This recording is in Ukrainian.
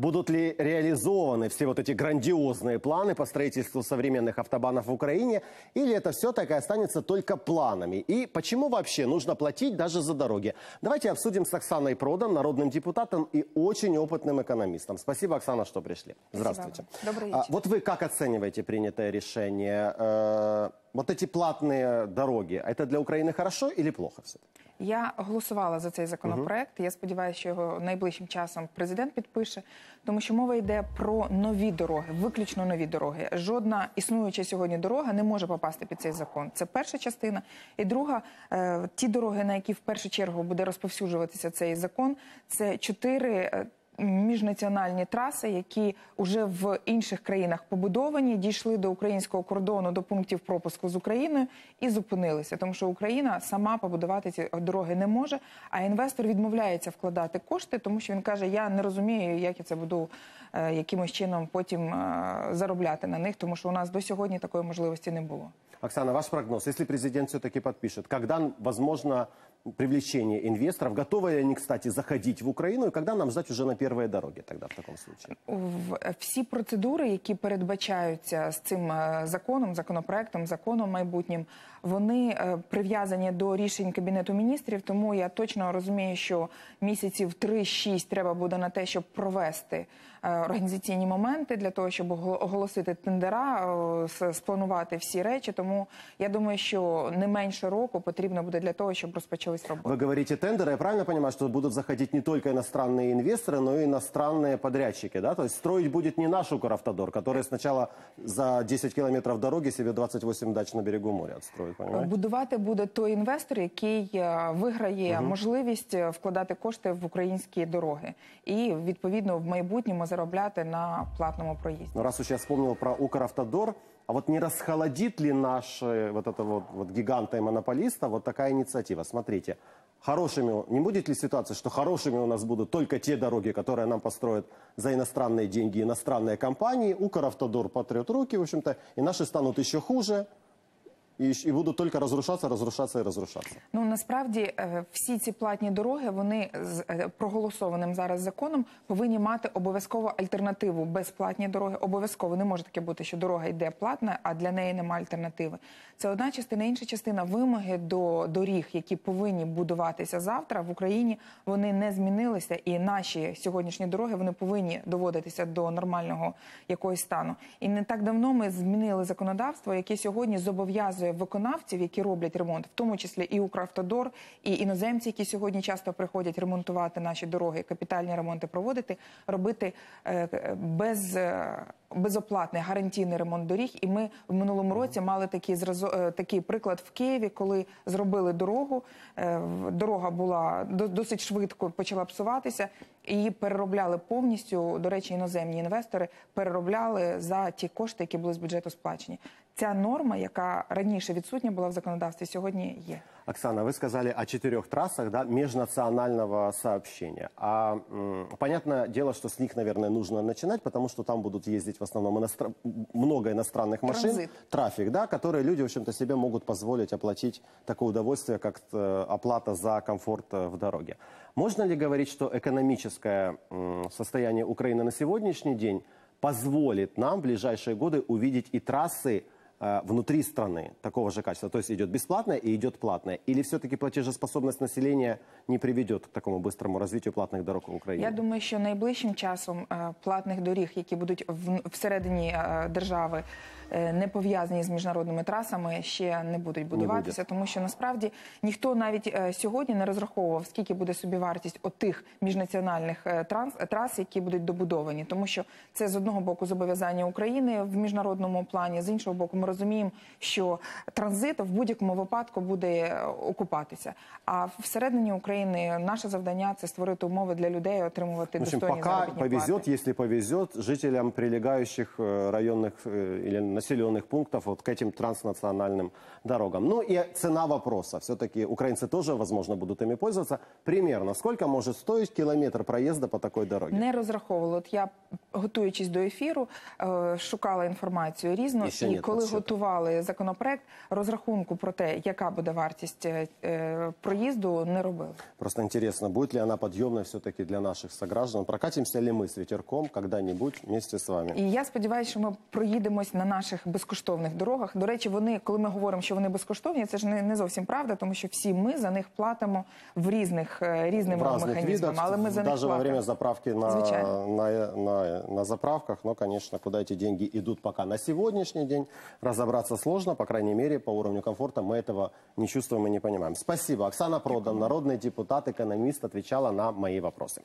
Будут ли реализованы все вот эти грандиозные планы по строительству современных автобанов в Украине, или это все так и останется только планами? И почему вообще нужно платить даже за дороги? Давайте обсудим с Оксаной Продом, народным депутатом и очень опытным экономистом. Спасибо, Оксана, что пришли. Здравствуйте. Добрый а, вечер. вот вы как оцениваете принятое решение? Э, вот эти платные дороги, это для Украины хорошо или плохо все? -таки? Я голосувала за цей законопроект. Угу. Я сподіваюся, що його найближчим часом президент підпише, тому що мова йде про нові дороги, виключно нові дороги. Жодна існуюча сьогодні дорога не може попасти під цей закон. Це перша частина. І друга, е, ті дороги, на які в першу чергу буде розповсюджуватися цей закон, це чотири е, міжнаціональні траси, які вже в інших країнах побудовані, дійшли до українського кордону до пунктів пропуску з Україною і зупинилися, тому що Україна сама побудувати ці дороги не може. А інвестор відмовляється вкладати кошти, тому що він каже: Я не розумію, як я це буду е, якимось чином потім е, заробляти на них, тому що у нас до сьогодні такої можливості не було. Оксана, ваш прогноз, якщо президент все-таки подпишет, когда возможно привлечения инвесторов? Готовы ли они, кстати, заходить в Украину? И когда нам ждать уже на первые дороги тогда в такому случае? Всі процедури, які передбачаються з цим е, законом, законопроектом, законом майбутнім, вони е, прив'язані до рішень Кабінету міністрів, тому я точно розумію, що місяців 3-6 треба буде на те, щоб провести Е, організаційні моменти для того, щоб оголосити тендера, е, спланувати всі речі. Тому я думаю, що не менше року потрібно буде для того, щоб розпочались роботи. Ви говорите тендери. Я правильно понимаю, що будуть заходити не тільки іностранні інвестори, но й іноземні подрядчики. Да? Тобто строїть буде не наш Укравтодор, який спочатку за 10 кілометрів дороги собі 28 дач на берегу моря відстроїть. Будувати буде той інвестор, який е, виграє угу. можливість вкладати кошти в українські дороги, і відповідно в майбутньому заробляти на платному проїзді. Ну, раз уж я вспомнил про Укравтодор, а вот не расхолодит ли наш э, вот это вот, вот гиганта и монополиста вот такая инициатива? Смотрите, хорошими, не будет ли ситуация, что хорошими у нас будут только те дороги, которые нам построят за иностранные деньги иностранные компании, Укравтодор потрет руки, в общем-то, и наши станут еще хуже, и, і буду тільки розрушатися, розрушатися і розрушатися. Ну насправді е, всі ці платні дороги вони з е, проголосованим зараз законом повинні мати обов'язково альтернативу. Безплатні дороги обов'язково не може таке бути, що дорога йде платна, а для неї нема альтернативи. Це одна частина, інша частина вимоги до доріг, які повинні будуватися завтра в Україні. Вони не змінилися, і наші сьогоднішні дороги вони повинні доводитися до нормального якогось стану. І не так давно ми змінили законодавство, яке сьогодні зобов'язує виконавців, які роблять ремонт, в тому числі і Укравтодор, і іноземці, які сьогодні часто приходять ремонтувати наші дороги, капітальні ремонти проводити, робити е, е, без е, безоплатний гарантійний ремонт доріг. І ми в минулому році мали такий зразу. Е, такий приклад в Києві, коли зробили дорогу. Е, дорога була досить швидко почала псуватися. Її переробляли повністю. До речі, іноземні інвестори переробляли за ті кошти, які були з бюджету сплачені. Ця норма, яка раніше відсутня була в законодавстві, сьогодні є. Оксана, вы сказали о четырех трассах да, межнационального сообщения. А, понятное дело, что с них, наверное, нужно начинать, потому что там будут ездить в основном иностр... много иностранных машин, Транзит. трафик, да, которые люди, в общем-то, себе могут позволить оплатить такое удовольствие, как э, оплата за комфорт э, в дороге. Можно ли говорить, что экономическое состояние Украины на сегодняшний день позволит нам в ближайшие годы увидеть и трассы, Э, внутри страны такого же качества? То есть идет бесплатное и идет платное? Или все-таки платежеспособность населения не приведет к такому быстрому развитию платных дорог в Україні? Я думаю, що найближчим часом э, платних доріг, які будуть в всередині е, держави, е, не пов'язані з міжнародними трасами, ще не будуть будуватися, не тому що насправді ніхто навіть е, сьогодні не розраховував, скільки буде собівартість отих міжнаціональних транс, трас, які будуть добудовані, тому що це з одного боку зобов'язання України в міжнародному плані, з іншого боку, ми розуміємо, що транзит в будь-якому випадку буде е, окупатися. А всередині України наше завдання це створити умови для людей отримувати в общем, достойні пока повезет, якщо повезет, жителям прилегающих э, районних э, или населених пунктів к этим транснаціональним дорогам. Ну і ціна вопроса. Все-таки українці теж возможно, будут ими пользоваться. Примерно сколько може стоить кілометр проїзду по такой дорогі Не розраховувала. От я, готуючись до ефіру, е, шукала інформацію різну. І, коли от готували законопроект, розрахунку про те, яка буде вартість е, е, проїзду, не робили. Просто цікаво, буде ли вона підйомна все-таки для наших сограждан? Прокатимося ли ми з вітерком коли-небудь вместе з вами? І я сподіваюся, що ми проїдемось на наших безкоштовних дорогах. До речі, вони, коли ми говоримо, що вони безкоштовні, це ж не, не зовсім правда, тому що всі ми за них платимо в різних е, різними в механізмами. але ми за них платимо. во заправки на, на, на, на заправках, ну, конечно, куда эти деньги йдуть поки на сьогоднішній день разобраться сложно, по крайней мере, по уровню комфорта мы этого не чувствуем и не понимаем. Спасибо. Оксана Продан, народный депутат, экономист, отвечала на мои вопросы.